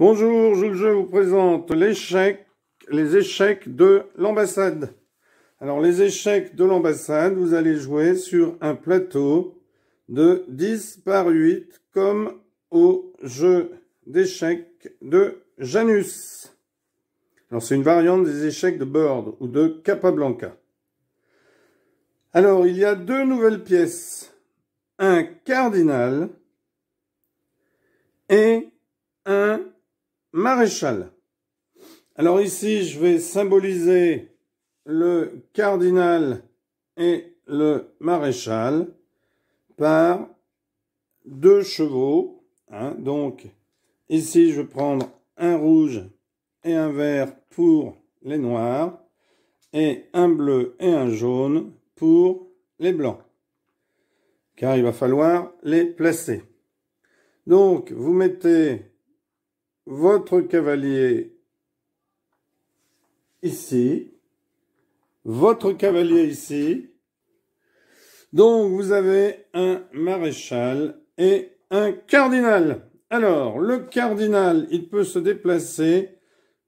Bonjour, Je vous présente les échecs de l'ambassade. Alors les échecs de l'ambassade, vous allez jouer sur un plateau de 10 par 8 comme au jeu d'échecs de Janus. Alors c'est une variante des échecs de Bird ou de Capablanca. Alors il y a deux nouvelles pièces, un cardinal et un maréchal. Alors ici, je vais symboliser le cardinal et le maréchal par deux chevaux. Hein. Donc ici, je vais prendre un rouge et un vert pour les noirs et un bleu et un jaune pour les blancs. Car il va falloir les placer. Donc, vous mettez votre cavalier ici, votre cavalier ici. Donc vous avez un maréchal et un cardinal. Alors, le cardinal, il peut se déplacer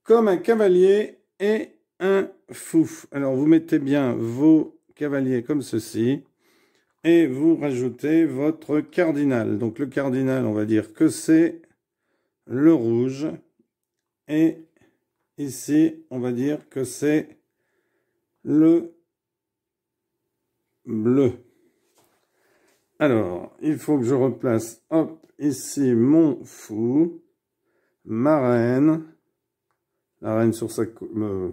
comme un cavalier et un fou. Alors, vous mettez bien vos cavaliers comme ceci et vous rajoutez votre cardinal. Donc, le cardinal, on va dire que c'est le rouge. Et ici, on va dire que c'est le bleu. Alors, il faut que je replace, hop, ici, mon fou, ma reine, la reine sur sa... Le,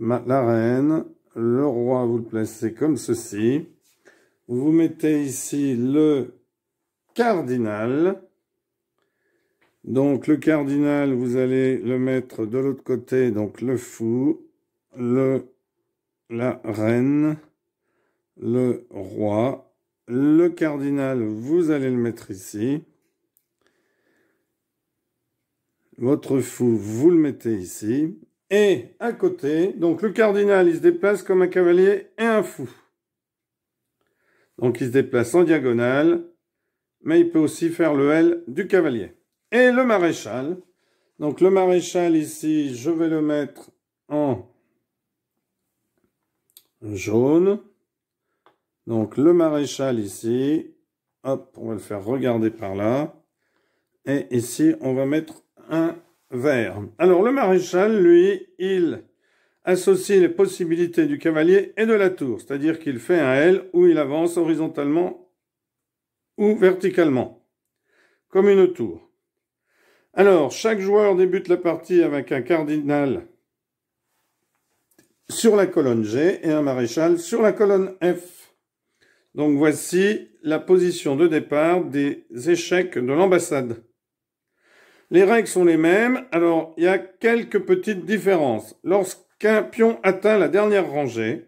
la reine, le roi, vous le placez comme ceci. Vous mettez ici le cardinal. Donc le cardinal, vous allez le mettre de l'autre côté, donc le fou, le, la reine, le roi. Le cardinal, vous allez le mettre ici. Votre fou, vous le mettez ici. Et à côté, donc le cardinal, il se déplace comme un cavalier et un fou. Donc il se déplace en diagonale, mais il peut aussi faire le L du cavalier et le maréchal. Donc le maréchal ici, je vais le mettre en jaune. Donc le maréchal ici, hop, on va le faire regarder par là. Et ici, on va mettre un vert. Alors le maréchal, lui, il associe les possibilités du cavalier et de la tour, c'est-à-dire qu'il fait un L où il avance horizontalement ou verticalement, comme une tour. Alors, chaque joueur débute la partie avec un cardinal sur la colonne G et un maréchal sur la colonne F. Donc voici la position de départ des échecs de l'ambassade. Les règles sont les mêmes, alors il y a quelques petites différences. Lorsqu'un pion atteint la dernière rangée,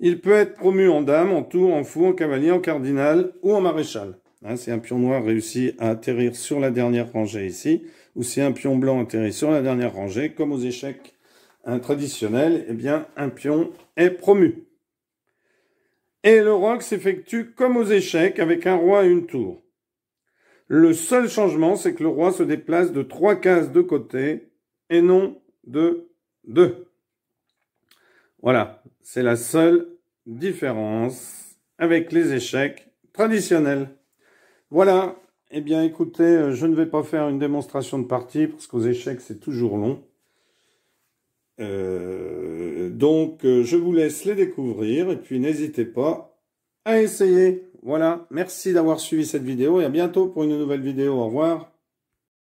il peut être promu en dame, en tour, en fou, en cavalier, en cardinal ou en maréchal. Hein, si un pion noir réussit à atterrir sur la dernière rangée ici, ou si un pion blanc atterrit sur la dernière rangée, comme aux échecs traditionnels, eh bien, un pion est promu. Et le roc s'effectue comme aux échecs, avec un roi et une tour. Le seul changement, c'est que le roi se déplace de trois cases de côté et non de deux. Voilà, c'est la seule différence avec les échecs traditionnels. Voilà. Eh bien, écoutez, euh, je ne vais pas faire une démonstration de partie parce qu'aux échecs, c'est toujours long. Euh, donc, euh, je vous laisse les découvrir et puis n'hésitez pas à essayer. Voilà. Merci d'avoir suivi cette vidéo et à bientôt pour une nouvelle vidéo. Au revoir.